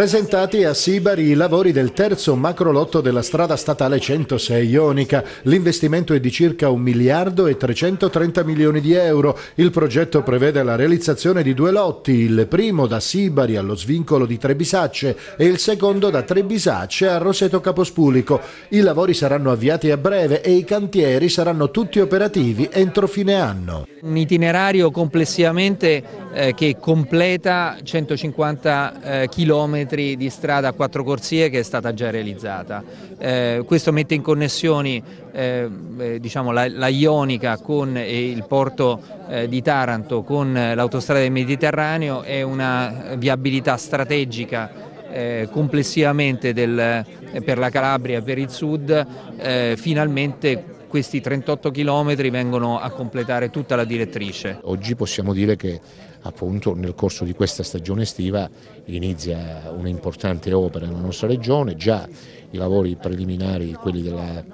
Presentati a Sibari i lavori del terzo macrolotto della strada statale 106 Ionica. L'investimento è di circa 1 miliardo e 330 milioni di euro. Il progetto prevede la realizzazione di due lotti, il primo da Sibari allo svincolo di Trebisacce e il secondo da Trebisacce a Roseto Capospulico. I lavori saranno avviati a breve e i cantieri saranno tutti operativi entro fine anno. Un itinerario complessivamente eh, che completa 150 eh, chilometri chilometri di strada a quattro corsie che è stata già realizzata. Eh, questo mette in connessione eh, eh diciamo, la, la, Ionica con il porto eh, di Taranto con eh, l'autostrada del Mediterraneo, è una viabilità strategica eh, complessivamente del, per la Calabria e per il sud, eh, finalmente questi 38 chilometri vengono a completare tutta la direttrice. Oggi possiamo dire che appunto nel corso di questa stagione estiva inizia un'importante opera nella nostra regione, già i lavori preliminari, quelli della...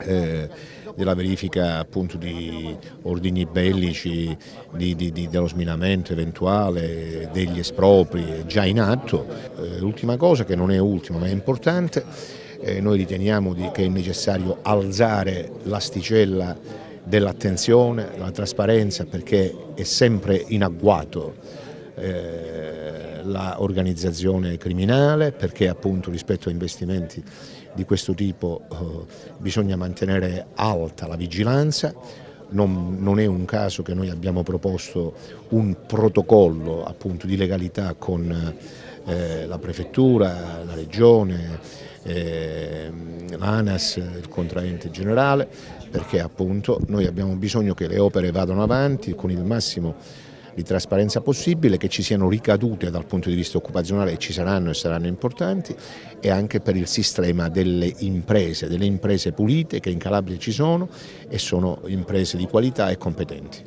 Eh, della verifica appunto di ordini bellici, di, di, di, dello sminamento eventuale, degli espropri già in atto. l'ultima eh, cosa che non è ultima ma è importante, eh, noi riteniamo che è necessario alzare l'asticella dell'attenzione, la trasparenza perché è sempre in agguato eh, l'organizzazione criminale perché appunto rispetto a investimenti di questo tipo eh, bisogna mantenere alta la vigilanza non, non, è un caso che noi abbiamo proposto un protocollo appunto, di legalità con eh, la prefettura, la regione, eh, l'ANAS, il contraente generale, perché appunto noi abbiamo bisogno che le opere vadano avanti con il massimo di trasparenza possibile, che ci siano ricadute dal punto di vista occupazionale e ci saranno e saranno importanti e anche per il sistema delle imprese, delle imprese pulite che in Calabria ci sono e sono imprese di qualità e competenti.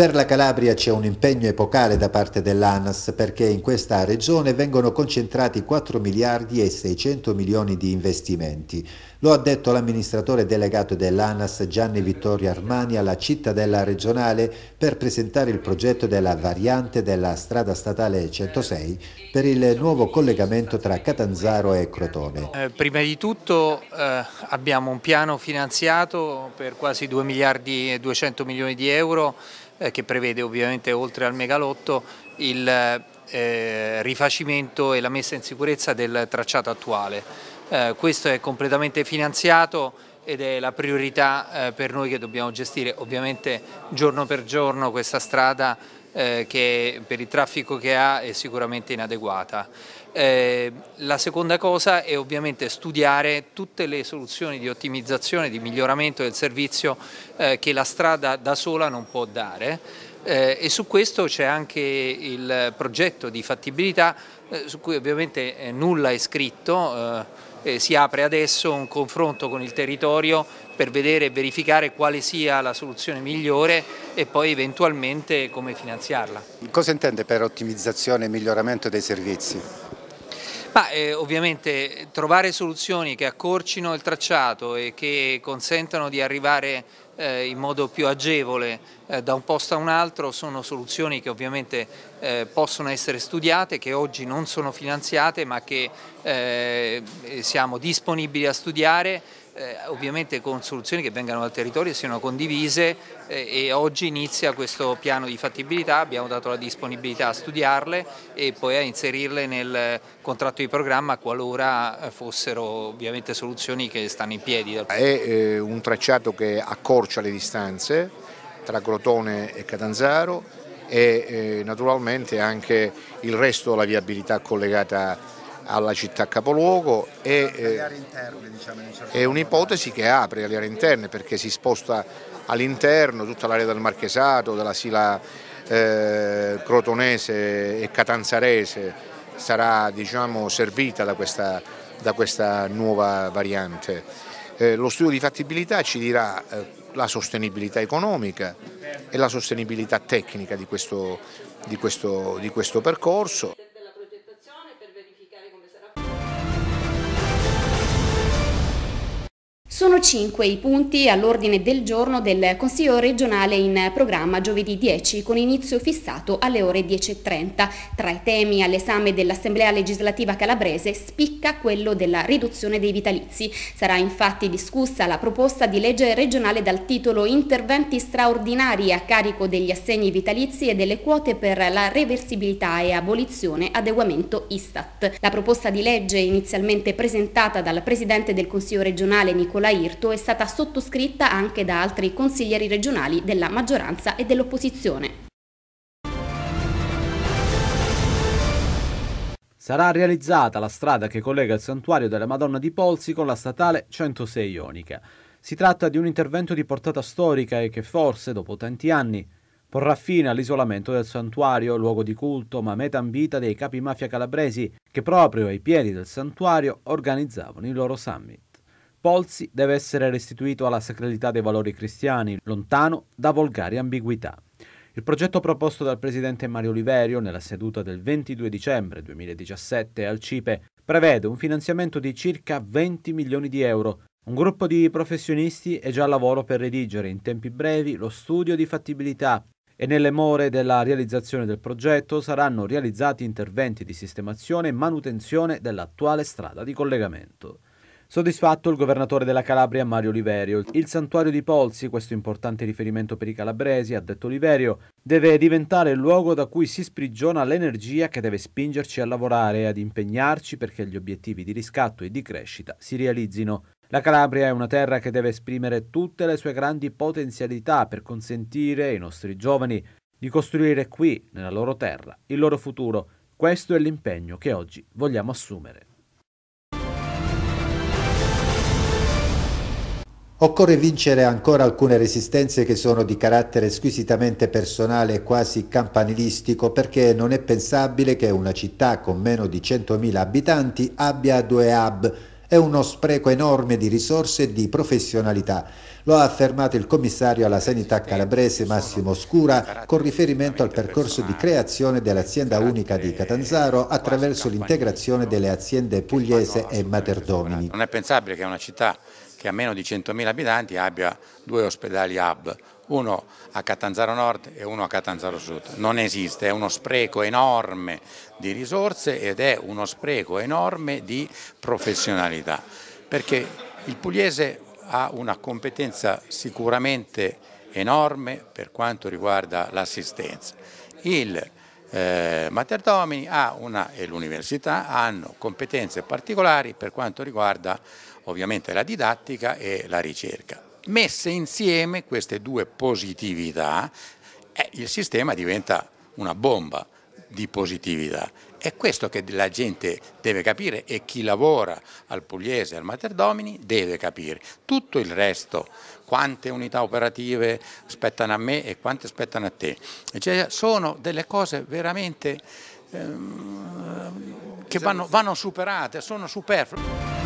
Per la Calabria c'è un impegno epocale da parte dell'ANAS perché in questa regione vengono concentrati 4 miliardi e 600 milioni di investimenti. Lo ha detto l'amministratore delegato dell'ANAS Gianni Vittorio Armani alla cittadella regionale per presentare il progetto della variante della strada statale 106 per il nuovo collegamento tra Catanzaro e Crotone. Eh, prima di tutto eh, abbiamo un piano finanziato per quasi 2 miliardi e 200 milioni di euro eh, che prevede ovviamente oltre al megalotto il eh, rifacimento e la messa in sicurezza del tracciato attuale. Eh, questo è completamente finanziato ed è la priorità eh, per noi che dobbiamo gestire ovviamente giorno per giorno questa strada eh, che per il traffico che ha è sicuramente inadeguata. Eh, la seconda cosa è ovviamente studiare tutte le soluzioni di ottimizzazione, di miglioramento del servizio eh, che la strada da sola non può dare. Eh, e su questo c'è anche il progetto di fattibilità eh, su cui ovviamente eh, nulla è scritto, eh, si apre adesso un confronto con il territorio per vedere e verificare quale sia la soluzione migliore e poi eventualmente come finanziarla. Cosa intende per ottimizzazione e miglioramento dei servizi? Ma, eh, ovviamente trovare soluzioni che accorcino il tracciato e che consentano di arrivare eh, in modo più agevole eh, da un posto a un altro sono soluzioni che ovviamente eh, possono essere studiate, che oggi non sono finanziate ma che eh, siamo disponibili a studiare eh, ovviamente con soluzioni che vengano dal territorio e siano condivise eh, e oggi inizia questo piano di fattibilità, abbiamo dato la disponibilità a studiarle e poi a inserirle nel contratto di programma qualora eh, fossero ovviamente soluzioni che stanno in piedi. È eh, un tracciato che accorcia le distanze tra Crotone e Catanzaro e eh, naturalmente anche il resto della viabilità collegata alla città capoluogo e, eh, diciamo, certo è un'ipotesi che apre alle aree interne perché si sposta all'interno tutta l'area del Marchesato, della Sila eh, crotonese e catanzarese sarà diciamo, servita da questa, da questa, nuova variante. Eh, lo studio di fattibilità ci dirà eh, la sostenibilità economica e la sostenibilità tecnica di questo, di questo, di questo percorso. Sono cinque i punti all'ordine del giorno del Consiglio regionale in programma giovedì 10 con inizio fissato alle ore 10.30. Tra i temi all'esame dell'Assemblea legislativa calabrese spicca quello della riduzione dei vitalizi. Sarà infatti discussa la proposta di legge regionale dal titolo Interventi straordinari a carico degli assegni vitalizi e delle quote per la reversibilità e abolizione adeguamento Istat. La proposta di legge inizialmente presentata dal Presidente del Consiglio regionale Nicolai Irto è stata sottoscritta anche da altri consiglieri regionali della maggioranza e dell'opposizione. Sarà realizzata la strada che collega il santuario della Madonna di Polsi con la statale 106 Ionica. Si tratta di un intervento di portata storica e che forse, dopo tanti anni, porrà fine all'isolamento del santuario, luogo di culto ma meta ambita dei capi mafia calabresi che proprio ai piedi del santuario organizzavano i loro sammi. Polsi deve essere restituito alla sacralità dei valori cristiani, lontano da volgari ambiguità. Il progetto proposto dal presidente Mario Oliverio nella seduta del 22 dicembre 2017 al CIPE prevede un finanziamento di circa 20 milioni di euro. Un gruppo di professionisti è già al lavoro per redigere in tempi brevi lo studio di fattibilità e nelle more della realizzazione del progetto saranno realizzati interventi di sistemazione e manutenzione dell'attuale strada di collegamento. Soddisfatto il governatore della Calabria Mario Oliverio. Il santuario di Polsi, questo importante riferimento per i calabresi, ha detto Oliverio, deve diventare il luogo da cui si sprigiona l'energia che deve spingerci a lavorare e ad impegnarci perché gli obiettivi di riscatto e di crescita si realizzino. La Calabria è una terra che deve esprimere tutte le sue grandi potenzialità per consentire ai nostri giovani di costruire qui, nella loro terra, il loro futuro. Questo è l'impegno che oggi vogliamo assumere. Occorre vincere ancora alcune resistenze che sono di carattere squisitamente personale e quasi campanilistico perché non è pensabile che una città con meno di 100.000 abitanti abbia due hub. È uno spreco enorme di risorse e di professionalità. Lo ha affermato il commissario alla sanità calabrese Massimo Scura con riferimento al percorso di creazione dell'azienda unica di Catanzaro attraverso l'integrazione delle aziende pugliese e materdomini. Non è pensabile che una città che ha meno di 100.000 abitanti abbia due ospedali hub, uno a Catanzaro Nord e uno a Catanzaro Sud. Non esiste, è uno spreco enorme di risorse ed è uno spreco enorme di professionalità, perché il pugliese ha una competenza sicuramente enorme per quanto riguarda l'assistenza. Il eh, Materdomini ha una, e l'università hanno competenze particolari per quanto riguarda ovviamente la didattica e la ricerca. Messe insieme queste due positività, eh, il sistema diventa una bomba di positività. È questo che la gente deve capire e chi lavora al Pugliese e al Materdomini deve capire. Tutto il resto, quante unità operative spettano a me e quante spettano a te. Cioè, sono delle cose veramente ehm, che esatto. vanno, vanno superate, sono superflue.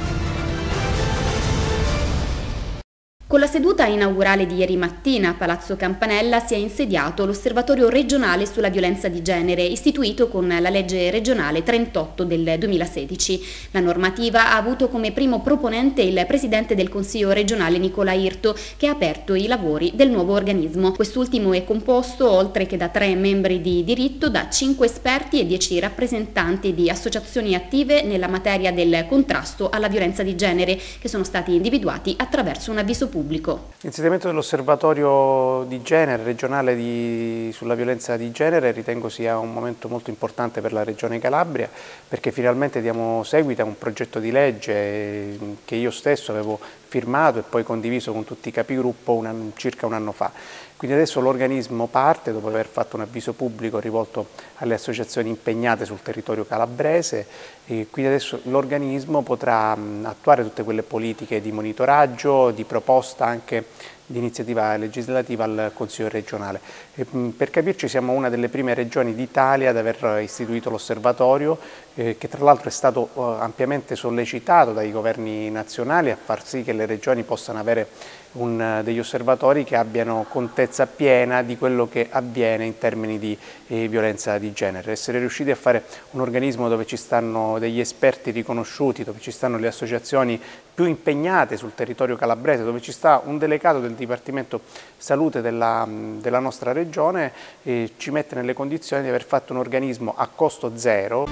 Con la seduta inaugurale di ieri mattina a Palazzo Campanella si è insediato l'Osservatorio regionale sulla violenza di genere, istituito con la legge regionale 38 del 2016. La normativa ha avuto come primo proponente il presidente del Consiglio regionale Nicola Irto, che ha aperto i lavori del nuovo organismo. Quest'ultimo è composto, oltre che da tre membri di diritto, da cinque esperti e dieci rappresentanti di associazioni attive nella materia del contrasto alla violenza di genere, che sono stati individuati attraverso un avviso pubblico pubblico. L'insediamento dell'osservatorio di genere regionale di, sulla violenza di genere ritengo sia un momento molto importante per la Regione Calabria perché finalmente diamo seguito a un progetto di legge eh, che io stesso avevo firmato e poi condiviso con tutti i capigruppo una, circa un anno fa. Quindi adesso l'organismo parte, dopo aver fatto un avviso pubblico rivolto alle associazioni impegnate sul territorio calabrese, e quindi adesso l'organismo potrà attuare tutte quelle politiche di monitoraggio, di proposta anche di iniziativa legislativa al Consiglio regionale. E, per capirci siamo una delle prime regioni d'Italia ad aver istituito l'osservatorio eh, che tra l'altro è stato eh, ampiamente sollecitato dai governi nazionali a far sì che le regioni possano avere un, eh, degli osservatori che abbiano contezza piena di quello che avviene in termini di eh, violenza di genere. Essere riusciti a fare un organismo dove ci stanno degli esperti riconosciuti, dove ci stanno le associazioni più impegnate sul territorio calabrese, dove ci sta un delegato del Dipartimento Salute della, della nostra regione, e ci mette nelle condizioni di aver fatto un organismo a costo zero.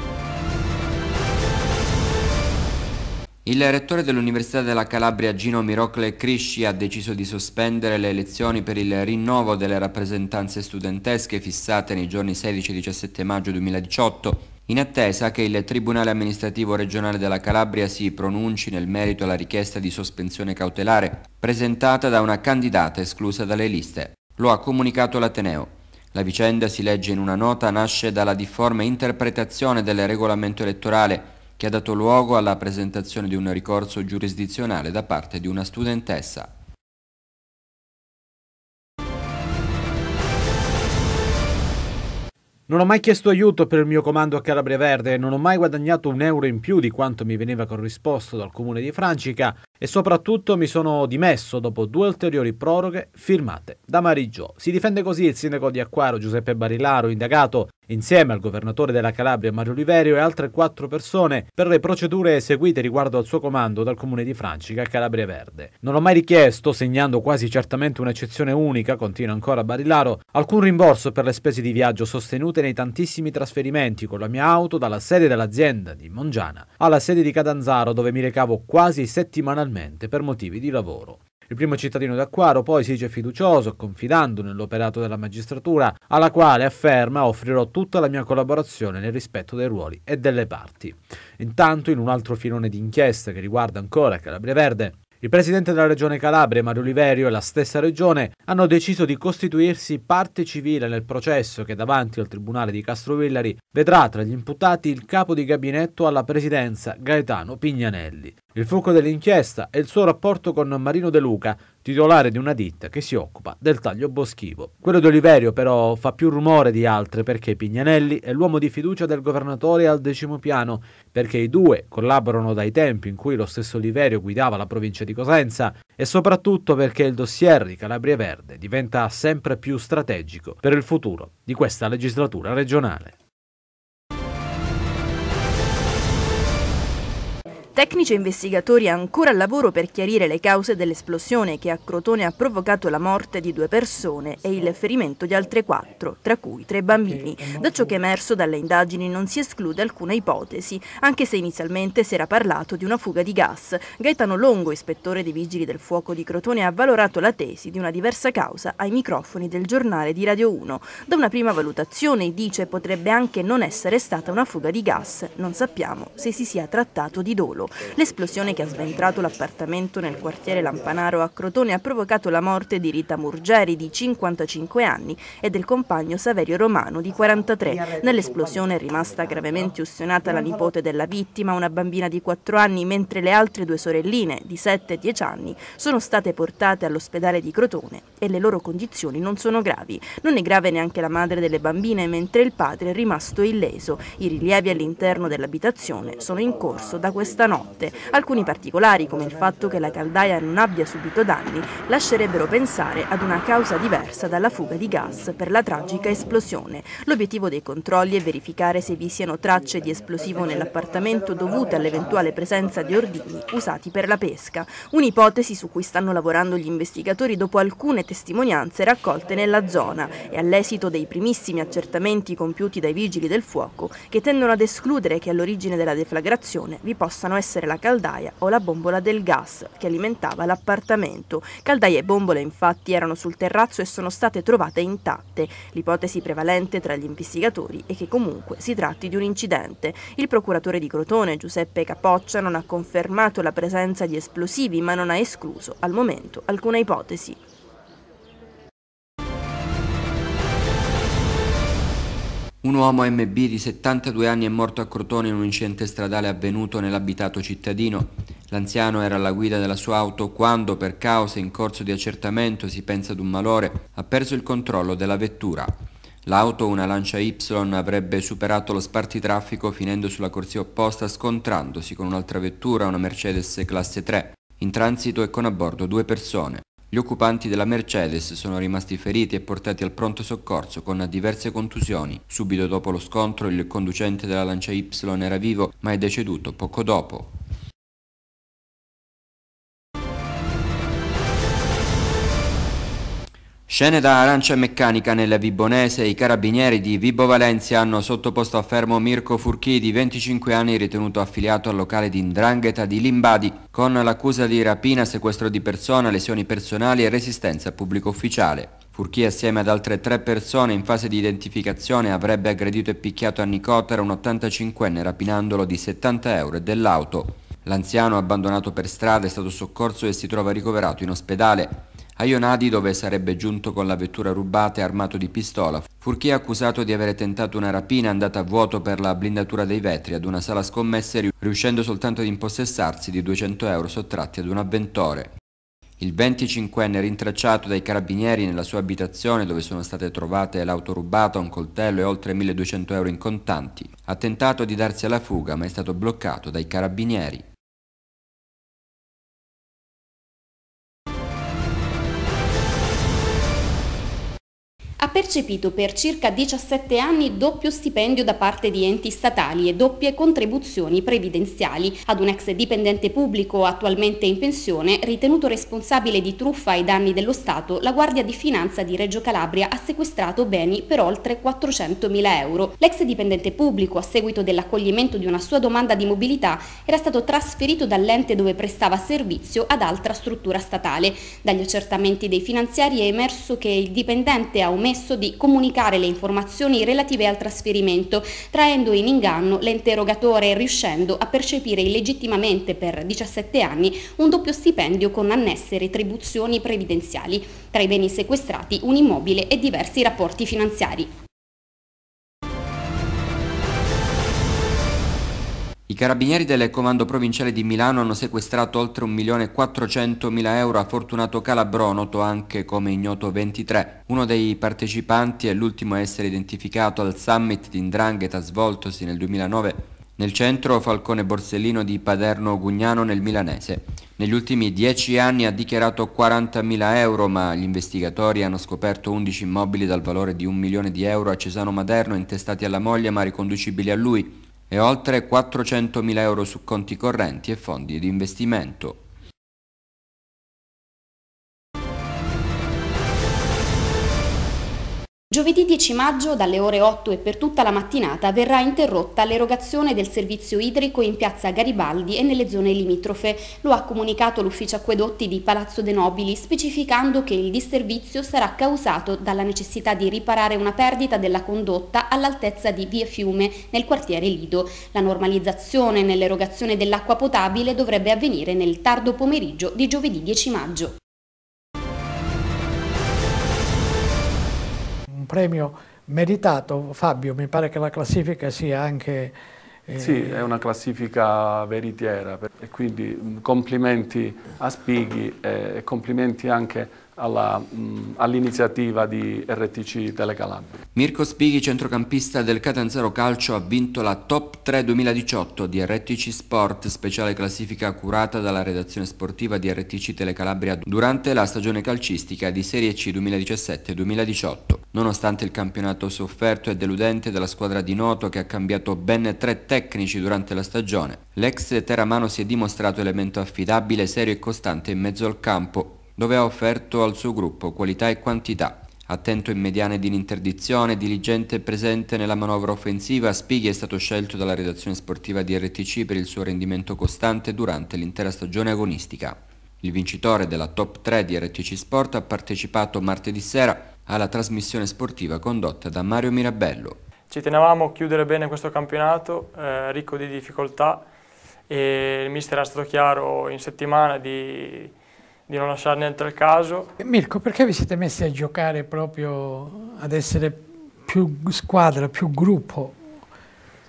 Il rettore dell'Università della Calabria Gino Mirocle Crisci ha deciso di sospendere le elezioni per il rinnovo delle rappresentanze studentesche fissate nei giorni 16 e 17 maggio 2018 in attesa che il Tribunale amministrativo regionale della Calabria si pronunci nel merito alla richiesta di sospensione cautelare presentata da una candidata esclusa dalle liste. Lo ha comunicato l'Ateneo. La vicenda, si legge in una nota, nasce dalla difforme interpretazione del regolamento elettorale che ha dato luogo alla presentazione di un ricorso giurisdizionale da parte di una studentessa. Non ho mai chiesto aiuto per il mio comando a Calabria Verde, non ho mai guadagnato un euro in più di quanto mi veniva corrisposto dal comune di Francica e soprattutto mi sono dimesso dopo due ulteriori proroghe firmate da Marigio. Si difende così il sindaco di Acquaro Giuseppe Barilaro, indagato insieme al governatore della Calabria Mario Oliverio e altre quattro persone per le procedure eseguite riguardo al suo comando dal comune di Francica a Calabria Verde. Non ho mai richiesto, segnando quasi certamente un'eccezione unica, continua ancora Barilaro, alcun rimborso per le spese di viaggio sostenute nei tantissimi trasferimenti con la mia auto dalla sede dell'azienda di Mongiana alla sede di Cadanzaro dove mi recavo quasi settimanalmente per motivi di lavoro. Il primo cittadino d'Acquaro poi si dice fiducioso, confidando nell'operato della magistratura, alla quale afferma offrirò tutta la mia collaborazione nel rispetto dei ruoli e delle parti. Intanto, in un altro filone di inchiesta che riguarda ancora Calabria Verde, il presidente della regione Calabria, Mario Oliverio, e la stessa regione hanno deciso di costituirsi parte civile nel processo che davanti al tribunale di Castrovillari vedrà tra gli imputati il capo di gabinetto alla presidenza Gaetano Pignanelli. Il fuoco dell'inchiesta è il suo rapporto con Marino De Luca, titolare di una ditta che si occupa del taglio boschivo. Quello di Oliverio però fa più rumore di altre perché Pignanelli è l'uomo di fiducia del governatore al decimo piano, perché i due collaborano dai tempi in cui lo stesso Oliverio guidava la provincia di Cosenza e soprattutto perché il dossier di Calabria Verde diventa sempre più strategico per il futuro di questa legislatura regionale. Tecnici e investigatori ancora al lavoro per chiarire le cause dell'esplosione che a Crotone ha provocato la morte di due persone e il ferimento di altre quattro, tra cui tre bambini. Da ciò che è emerso dalle indagini non si esclude alcuna ipotesi, anche se inizialmente si era parlato di una fuga di gas. Gaetano Longo, ispettore dei Vigili del Fuoco di Crotone, ha valorato la tesi di una diversa causa ai microfoni del giornale di Radio 1. Da una prima valutazione dice potrebbe anche non essere stata una fuga di gas, non sappiamo se si sia trattato di dolo. L'esplosione che ha sventrato l'appartamento nel quartiere Lampanaro a Crotone ha provocato la morte di Rita Murgeri di 55 anni e del compagno Saverio Romano di 43. Nell'esplosione è rimasta gravemente ustionata la nipote della vittima, una bambina di 4 anni, mentre le altre due sorelline di 7 e 10 anni sono state portate all'ospedale di Crotone e le loro condizioni non sono gravi. Non è grave neanche la madre delle bambine, mentre il padre è rimasto illeso. I rilievi all'interno dell'abitazione sono in corso da questa notte notte. Alcuni particolari, come il fatto che la caldaia non abbia subito danni, lascerebbero pensare ad una causa diversa dalla fuga di gas per la tragica esplosione. L'obiettivo dei controlli è verificare se vi siano tracce di esplosivo nell'appartamento dovute all'eventuale presenza di ordini usati per la pesca. Un'ipotesi su cui stanno lavorando gli investigatori dopo alcune testimonianze raccolte nella zona e all'esito dei primissimi accertamenti compiuti dai vigili del fuoco che tendono ad escludere che all'origine della deflagrazione vi possano essere essere la caldaia o la bombola del gas che alimentava l'appartamento. Caldaie e bombole infatti erano sul terrazzo e sono state trovate intatte. L'ipotesi prevalente tra gli investigatori è che comunque si tratti di un incidente. Il procuratore di Crotone, Giuseppe Capoccia, non ha confermato la presenza di esplosivi ma non ha escluso al momento alcuna ipotesi. Un uomo MB di 72 anni è morto a Crotone in un incidente stradale avvenuto nell'abitato cittadino. L'anziano era alla guida della sua auto quando, per cause in corso di accertamento, si pensa ad un malore, ha perso il controllo della vettura. L'auto, una Lancia Y, avrebbe superato lo spartitraffico finendo sulla corsia opposta scontrandosi con un'altra vettura, una Mercedes classe 3. In transito e con a bordo due persone. Gli occupanti della Mercedes sono rimasti feriti e portati al pronto soccorso con diverse contusioni. Subito dopo lo scontro il conducente della Lancia Y era vivo ma è deceduto poco dopo. Scene da arancia meccanica nella Vibonese, i carabinieri di Vibo Valencia hanno sottoposto a fermo Mirko Furchi di 25 anni ritenuto affiliato al locale di Ndrangheta di Limbadi con l'accusa di rapina, sequestro di persona, lesioni personali e resistenza a pubblico ufficiale. Furchi assieme ad altre tre persone in fase di identificazione avrebbe aggredito e picchiato a Nicotera un 85enne rapinandolo di 70 euro e dell'auto. L'anziano abbandonato per strada è stato soccorso e si trova ricoverato in ospedale. A Ionadi, dove sarebbe giunto con la vettura rubata e armato di pistola, furché è accusato di aver tentato una rapina andata a vuoto per la blindatura dei vetri ad una sala scommesse riuscendo soltanto ad impossessarsi di 200 euro sottratti ad un avventore. Il 25enne rintracciato dai carabinieri nella sua abitazione dove sono state trovate l'auto rubata, un coltello e oltre 1200 euro in contanti, ha tentato di darsi alla fuga ma è stato bloccato dai carabinieri. ha percepito per circa 17 anni doppio stipendio da parte di enti statali e doppie contribuzioni previdenziali ad un ex dipendente pubblico attualmente in pensione, ritenuto responsabile di truffa ai danni dello Stato, la Guardia di Finanza di Reggio Calabria ha sequestrato beni per oltre 400.000 euro. L'ex dipendente pubblico, a seguito dell'accoglimento di una sua domanda di mobilità, era stato trasferito dall'ente dove prestava servizio ad altra struttura statale. Dagli accertamenti dei finanziari è emerso che il dipendente aumenta promesso di comunicare le informazioni relative al trasferimento, traendo in inganno l'interrogatore riuscendo a percepire illegittimamente per 17 anni un doppio stipendio con annesse retribuzioni previdenziali, tra i beni sequestrati un immobile e diversi rapporti finanziari. I carabinieri del comando provinciale di Milano hanno sequestrato oltre 1.400.000 euro a Fortunato Calabro, noto anche come ignoto 23. Uno dei partecipanti è l'ultimo a essere identificato al summit di Indrangheta svoltosi nel 2009 nel centro Falcone Borsellino di Paderno Gugnano nel Milanese. Negli ultimi dieci anni ha dichiarato 40.000 euro, ma gli investigatori hanno scoperto 11 immobili dal valore di un milione di euro a Cesano Maderno intestati alla moglie ma riconducibili a lui e oltre 400.000 euro su conti correnti e fondi di investimento. Giovedì 10 maggio dalle ore 8 e per tutta la mattinata verrà interrotta l'erogazione del servizio idrico in piazza Garibaldi e nelle zone limitrofe. Lo ha comunicato l'ufficio acquedotti di Palazzo De Nobili specificando che il disservizio sarà causato dalla necessità di riparare una perdita della condotta all'altezza di Via Fiume nel quartiere Lido. La normalizzazione nell'erogazione dell'acqua potabile dovrebbe avvenire nel tardo pomeriggio di giovedì 10 maggio. premio meritato. Fabio, mi pare che la classifica sia anche... Eh... Sì, è una classifica veritiera e quindi mm, complimenti a Spighi eh, e complimenti anche a Mm, all'iniziativa di RTC Telecalabria. Mirko Spighi, centrocampista del Catanzaro Calcio, ha vinto la Top 3 2018 di RTC Sport, speciale classifica curata dalla redazione sportiva di RTC Telecalabria durante la stagione calcistica di Serie C 2017-2018. Nonostante il campionato sofferto e deludente della squadra di Noto che ha cambiato ben tre tecnici durante la stagione, l'ex Teramano si è dimostrato elemento affidabile, serio e costante in mezzo al campo, dove ha offerto al suo gruppo qualità e quantità. Attento in mediane di interdizione, diligente e presente nella manovra offensiva, Spighi è stato scelto dalla redazione sportiva di RTC per il suo rendimento costante durante l'intera stagione agonistica. Il vincitore della top 3 di RTC Sport ha partecipato martedì sera alla trasmissione sportiva condotta da Mario Mirabello. Ci tenevamo a chiudere bene questo campionato, eh, ricco di difficoltà e il mister era stato chiaro in settimana di di non lasciare niente al caso. Mirko, perché vi siete messi a giocare proprio ad essere più squadra, più gruppo,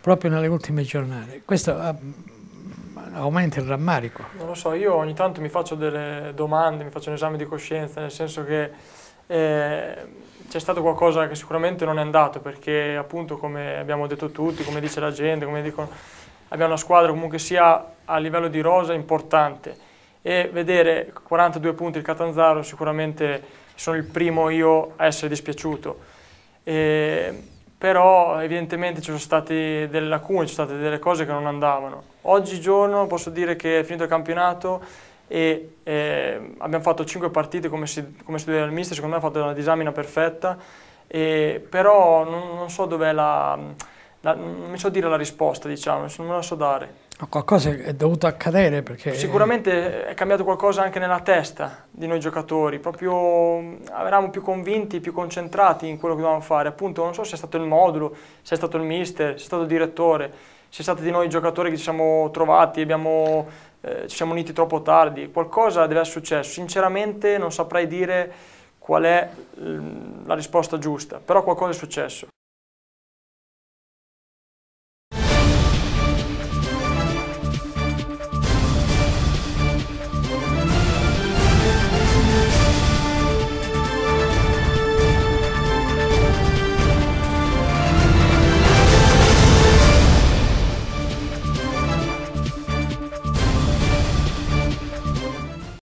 proprio nelle ultime giornate? Questo ah, aumenta il rammarico. Non lo so, io ogni tanto mi faccio delle domande, mi faccio un esame di coscienza, nel senso che eh, c'è stato qualcosa che sicuramente non è andato, perché appunto come abbiamo detto tutti, come dice la gente, come dicono, abbiamo una squadra comunque sia a livello di rosa importante e vedere 42 punti il Catanzaro sicuramente sono il primo io a essere dispiaciuto. E, però evidentemente ci sono state delle lacune, ci sono state delle cose che non andavano. Oggigiorno posso dire che è finito il campionato e eh, abbiamo fatto 5 partite come si, come si doveva il mister, secondo me ha fatto una disamina perfetta, e, però non, non so dov'è la, la... non mi so dire la risposta, diciamo, non me la so dare qualcosa è dovuto accadere perché... Sicuramente è cambiato qualcosa anche nella testa di noi giocatori, proprio mm, eravamo più convinti, più concentrati in quello che dovevamo fare, appunto non so se è stato il modulo, se è stato il mister, se è stato il direttore, se è stato di noi giocatori che ci siamo trovati, abbiamo, eh, ci siamo uniti troppo tardi, qualcosa deve essere successo, sinceramente non saprei dire qual è mm, la risposta giusta, però qualcosa è successo.